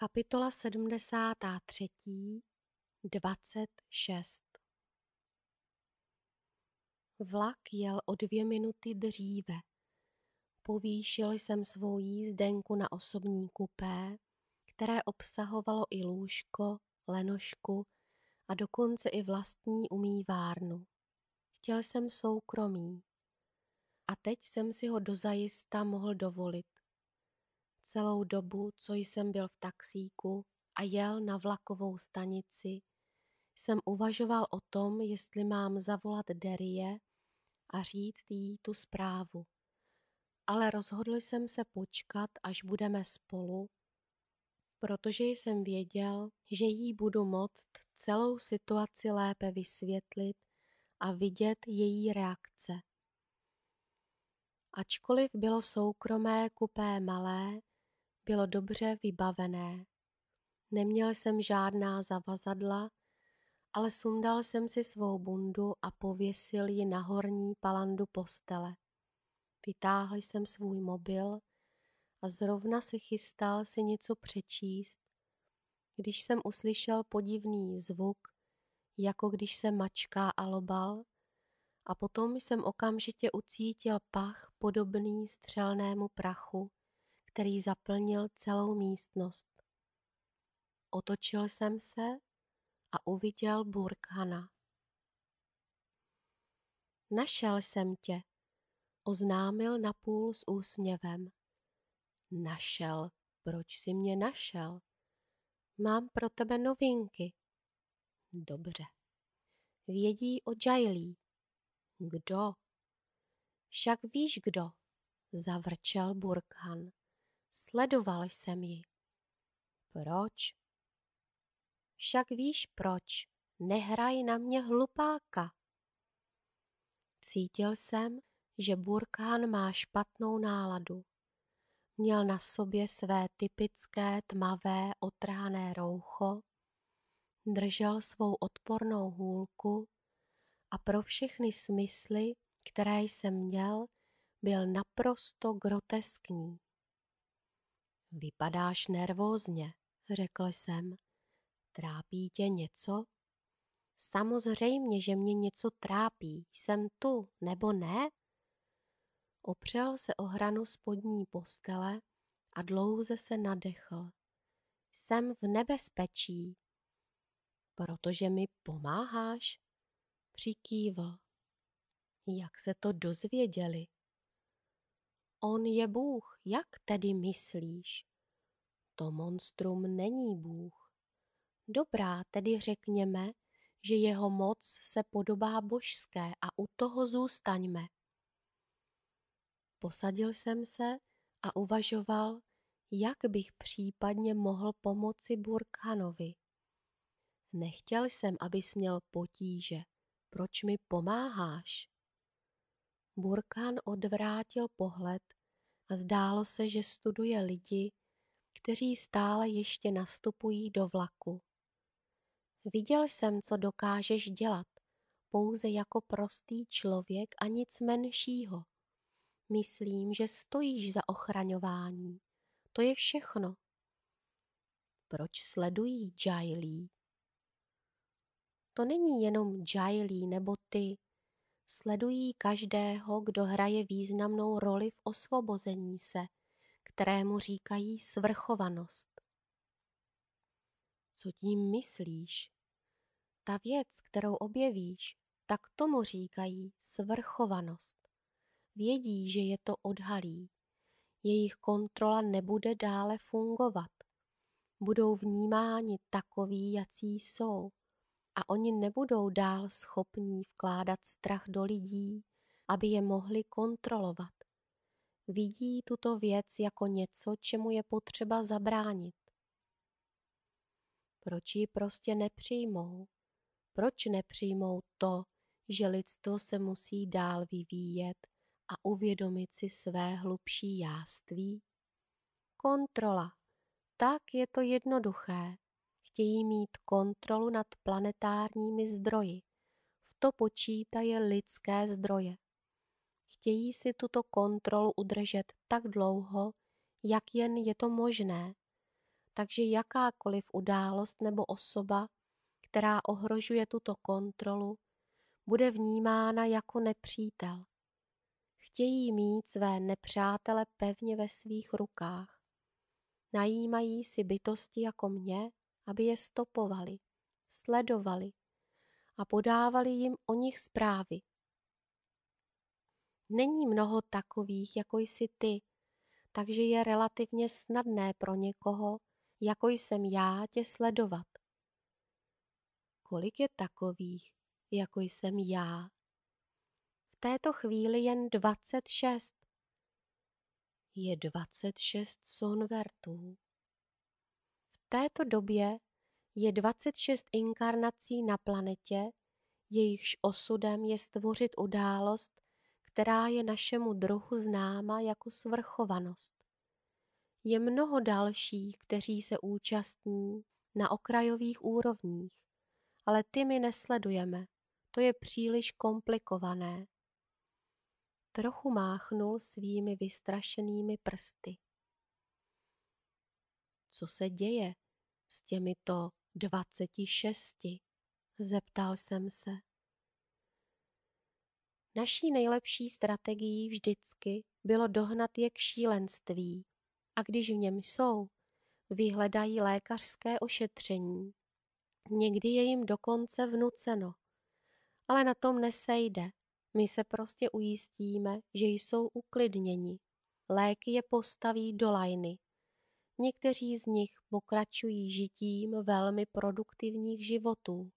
Kapitola 73. 26. Vlak jel o dvě minuty dříve. Povýšil jsem svou jízdenku na osobní kupé, které obsahovalo i lůžko, lenošku a dokonce i vlastní umývárnu. Chtěl jsem soukromí. A teď jsem si ho dozajista mohl dovolit celou dobu, co jsem byl v taxíku a jel na vlakovou stanici, jsem uvažoval o tom, jestli mám zavolat Derie a říct jí tu zprávu. Ale rozhodl jsem se počkat, až budeme spolu, protože jsem věděl, že jí budu moct celou situaci lépe vysvětlit a vidět její reakce. Ačkoliv bylo soukromé kupé malé, bylo dobře vybavené. Neměl jsem žádná zavazadla, ale sundal jsem si svou bundu a pověsil ji na horní palandu postele. Vytáhl jsem svůj mobil a zrovna se chystal si něco přečíst, když jsem uslyšel podivný zvuk, jako když se mačká a lobal, a potom jsem okamžitě ucítil pach podobný střelnému prachu, který zaplnil celou místnost. Otočil jsem se a uviděl Burkhana. Našel jsem tě, oznámil napůl s úsměvem. Našel, proč jsi mě našel? Mám pro tebe novinky. Dobře. Vědí o Jailí. Kdo? Však víš kdo, zavrčel Burkhan. Sledoval jsem ji. Proč? Však víš proč, nehraj na mě hlupáka. Cítil jsem, že Burkán má špatnou náladu. Měl na sobě své typické tmavé otrhané roucho, držel svou odpornou hůlku a pro všechny smysly, které jsem měl, byl naprosto groteskní. Vypadáš nervózně, řekl jsem. Trápí tě něco? Samozřejmě, že mě něco trápí. Jsem tu, nebo ne? Opřel se o hranu spodní postele a dlouze se nadechl. Jsem v nebezpečí. Protože mi pomáháš? Přikývl. Jak se to dozvěděli? On je Bůh, jak tedy myslíš? To monstrum není Bůh. Dobrá, tedy řekněme, že jeho moc se podobá božské a u toho zůstaňme. Posadil jsem se a uvažoval, jak bych případně mohl pomoci Burkhanovi. Nechtěl jsem, aby směl potíže. Proč mi pomáháš? Burkan odvrátil pohled a zdálo se, že studuje lidi, kteří stále ještě nastupují do vlaku. Viděl jsem, co dokážeš dělat, pouze jako prostý člověk a nic menšího. Myslím, že stojíš za ochraňování. To je všechno. Proč sledují Jailí? To není jenom Jailí nebo ty, sledují každého, kdo hraje významnou roli v osvobození se, kterému říkají svrchovanost. Co tím myslíš? Ta věc, kterou objevíš, tak tomu říkají svrchovanost. Vědí, že je to odhalí. Jejich kontrola nebude dále fungovat. Budou vnímáni takoví, jací jsou – a oni nebudou dál schopní vkládat strach do lidí, aby je mohli kontrolovat. Vidí tuto věc jako něco, čemu je potřeba zabránit. Proč ji prostě nepřijmou? Proč nepřijmou to, že lidstvo se musí dál vyvíjet a uvědomit si své hlubší jáství? Kontrola. Tak je to jednoduché chtějí mít kontrolu nad planetárními zdroji. V to počítaje lidské zdroje. Chtějí si tuto kontrolu udržet tak dlouho, jak jen je to možné. Takže jakákoliv událost nebo osoba, která ohrožuje tuto kontrolu, bude vnímána jako nepřítel. Chtějí mít své nepřátele pevně ve svých rukách. Najímají si bytosti jako mě, aby je stopovali, sledovali a podávali jim o nich zprávy. Není mnoho takových, jako jsi ty, takže je relativně snadné pro někoho, jako jsem já, tě sledovat. Kolik je takových, jako jsem já? V této chvíli jen 26. Je 26 sonvertů této době je 26 inkarnací na planetě, jejichž osudem je stvořit událost, která je našemu druhu známa jako svrchovanost. Je mnoho dalších, kteří se účastní na okrajových úrovních, ale ty my nesledujeme, to je příliš komplikované. Trochu máchnul svými vystrašenými prsty co se děje s těmito 26? Zeptal jsem se. Naší nejlepší strategií vždycky bylo dohnat je k šílenství a když v něm jsou, vyhledají lékařské ošetření. Někdy je jim dokonce vnuceno. Ale na tom nesejde. My se prostě ujistíme, že jsou uklidněni. Léky je postaví do lajny Někteří z nich pokračují žitím velmi produktivních životů.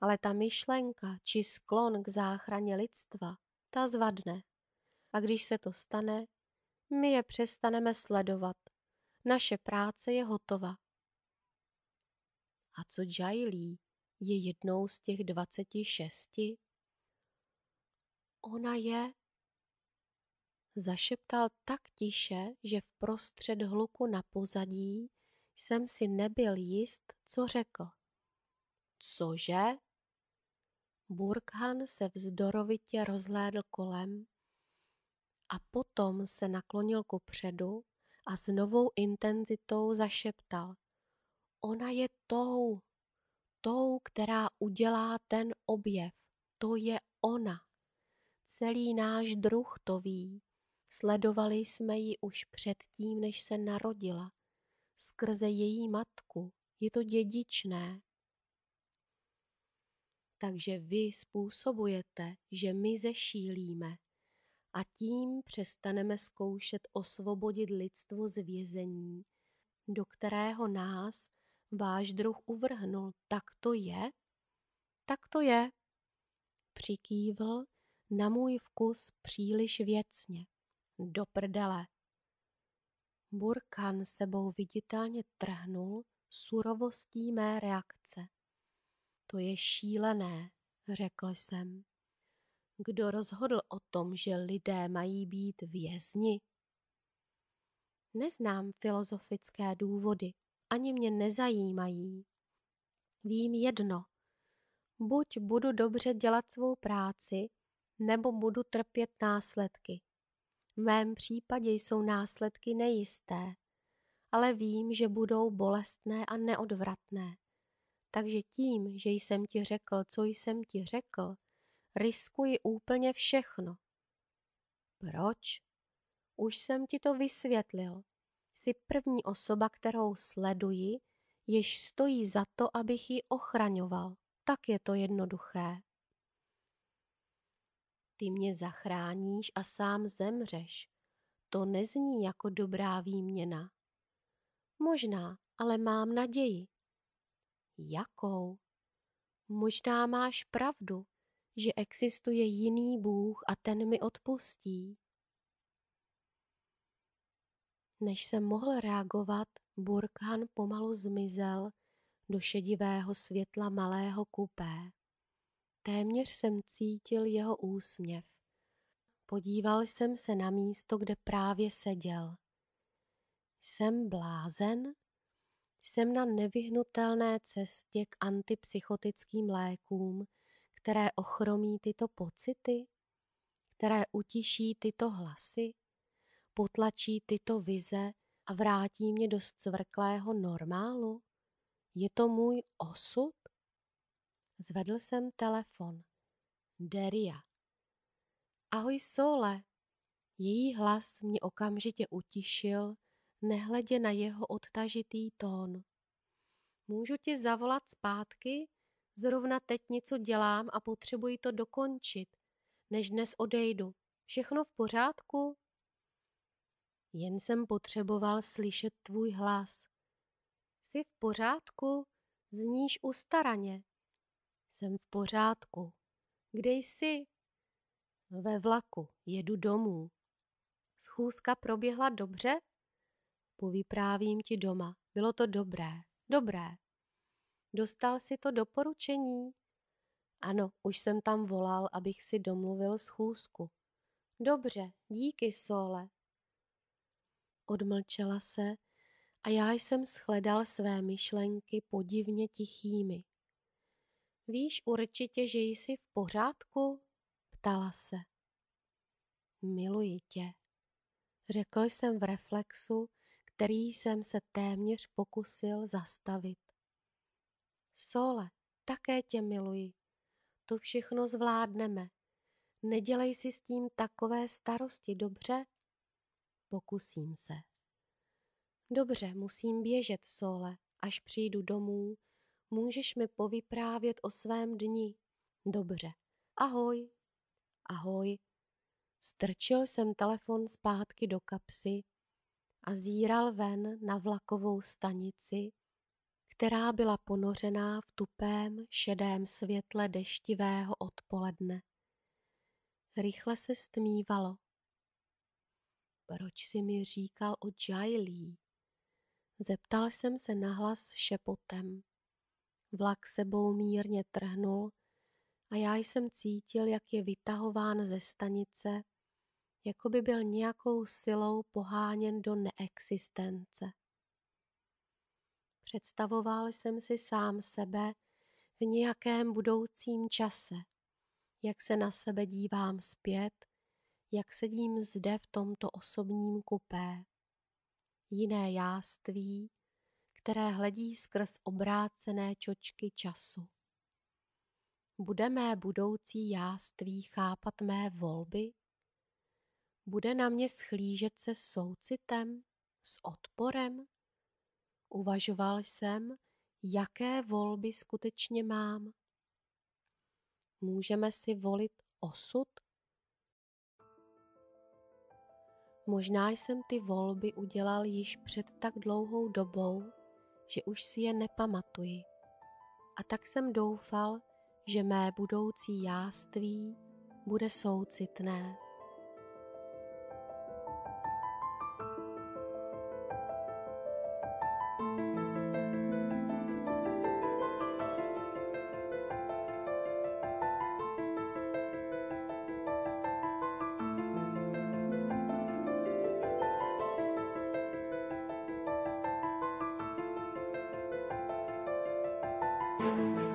Ale ta myšlenka či sklon k záchraně lidstva, ta zvadne. A když se to stane, my je přestaneme sledovat. Naše práce je hotova. A co Jailí je jednou z těch 26? Ona je zašeptal tak tiše, že v prostřed hluku na pozadí jsem si nebyl jist, co řekl. Cože? Burkhan se vzdorovitě rozhlédl kolem a potom se naklonil ku předu a s novou intenzitou zašeptal. Ona je tou, tou, která udělá ten objev. To je ona. Celý náš druh to ví. Sledovali jsme ji už předtím, než se narodila, skrze její matku. Je to dědičné. Takže vy způsobujete, že my zešílíme a tím přestaneme zkoušet osvobodit lidstvo z vězení, do kterého nás váš druh uvrhnul. Tak to je? Tak to je. Přikývl na můj vkus příliš věcně do prdele. Burkan sebou viditelně trhnul surovostí mé reakce. To je šílené, řekl jsem. Kdo rozhodl o tom, že lidé mají být vězni? Neznám filozofické důvody, ani mě nezajímají. Vím jedno. Buď budu dobře dělat svou práci, nebo budu trpět následky. V mém případě jsou následky nejisté, ale vím, že budou bolestné a neodvratné. Takže tím, že jsem ti řekl, co jsem ti řekl, riskuji úplně všechno. Proč? Už jsem ti to vysvětlil. Jsi první osoba, kterou sleduji, jež stojí za to, abych ji ochraňoval. Tak je to jednoduché ty mě zachráníš a sám zemřeš. To nezní jako dobrá výměna. Možná, ale mám naději. Jakou? Možná máš pravdu, že existuje jiný Bůh a ten mi odpustí. Než jsem mohl reagovat, Burkhan pomalu zmizel do šedivého světla malého kupé. Téměř jsem cítil jeho úsměv. Podíval jsem se na místo, kde právě seděl. Jsem blázen? Jsem na nevyhnutelné cestě k antipsychotickým lékům, které ochromí tyto pocity, které utiší tyto hlasy, potlačí tyto vize a vrátí mě do scvrklého normálu? Je to můj osud? Zvedl jsem telefon. Deria. Ahoj Sole. Její hlas mě okamžitě utišil, nehledě na jeho odtažitý tón. Můžu ti zavolat zpátky? Zrovna teď něco dělám a potřebuji to dokončit, než dnes odejdu. Všechno v pořádku? Jen jsem potřeboval slyšet tvůj hlas. Jsi v pořádku? Zníš ustaraně. Jsem v pořádku. Kde jsi? Ve vlaku, jedu domů. Schůzka proběhla dobře? Povyprávím ti doma. Bylo to dobré, dobré. Dostal si to doporučení? Ano, už jsem tam volal, abych si domluvil schůzku. Dobře, díky, Sole. Odmlčela se a já jsem shledal své myšlenky podivně tichými. Víš určitě, že jsi v pořádku? Ptala se. Miluji tě, řekl jsem v reflexu, který jsem se téměř pokusil zastavit. Sole, také tě miluji. To všechno zvládneme. Nedělej si s tím takové starosti, dobře? Pokusím se. Dobře, musím běžet, Sole, až přijdu domů, můžeš mi povyprávět o svém dni. Dobře. Ahoj. Ahoj. Strčil jsem telefon zpátky do kapsy a zíral ven na vlakovou stanici, která byla ponořená v tupém šedém světle deštivého odpoledne. Rychle se stmívalo. Proč si mi říkal o Jailí? Zeptal jsem se nahlas šepotem. Vlak sebou mírně trhnul a já jsem cítil, jak je vytahován ze stanice, jako by byl nějakou silou poháněn do neexistence. Představoval jsem si sám sebe v nějakém budoucím čase, jak se na sebe dívám zpět, jak sedím zde v tomto osobním kupé. Jiné jáství, které hledí skrz obrácené čočky času. Bude mé budoucí jáství chápat mé volby? Bude na mě schlížet se soucitem, s odporem? Uvažoval jsem, jaké volby skutečně mám. Můžeme si volit osud? Možná jsem ty volby udělal již před tak dlouhou dobou, že už si je nepamatuji. A tak jsem doufal, že mé budoucí jáství bude soucitné. Thank you.